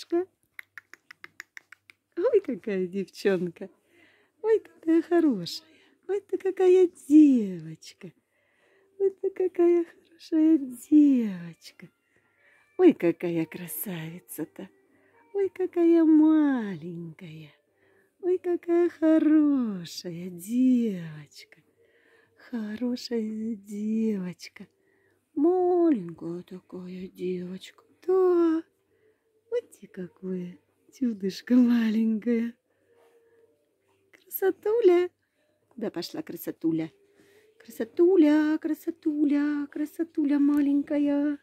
солнышко. Ой, какая девчонка. Ой, какая хорошая. Ой, ты какая девочка. Ой, ты какая хорошая девочка. Ой, какая красавица-то. Ой, какая маленькая. Ой, какая хорошая девочка. Хорошая девочка. Маленькая такая девочка. Какое вы, маленькое, Красотуля. Куда пошла красотуля? Красотуля, красотуля, красотуля маленькая.